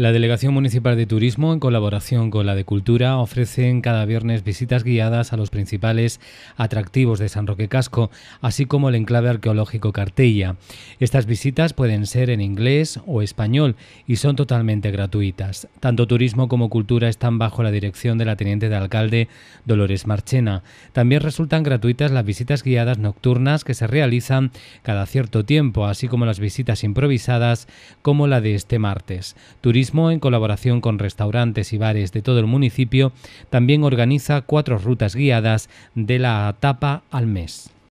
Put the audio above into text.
La Delegación Municipal de Turismo, en colaboración con la de Cultura, ofrecen cada viernes visitas guiadas a los principales atractivos de San Roque Casco, así como el enclave arqueológico Cartella. Estas visitas pueden ser en inglés o español y son totalmente gratuitas. Tanto Turismo como Cultura están bajo la dirección de la Teniente de Alcalde Dolores Marchena. También resultan gratuitas las visitas guiadas nocturnas que se realizan cada cierto tiempo, así como las visitas improvisadas como la de este martes en colaboración con restaurantes y bares de todo el municipio, también organiza cuatro rutas guiadas de la tapa al mes.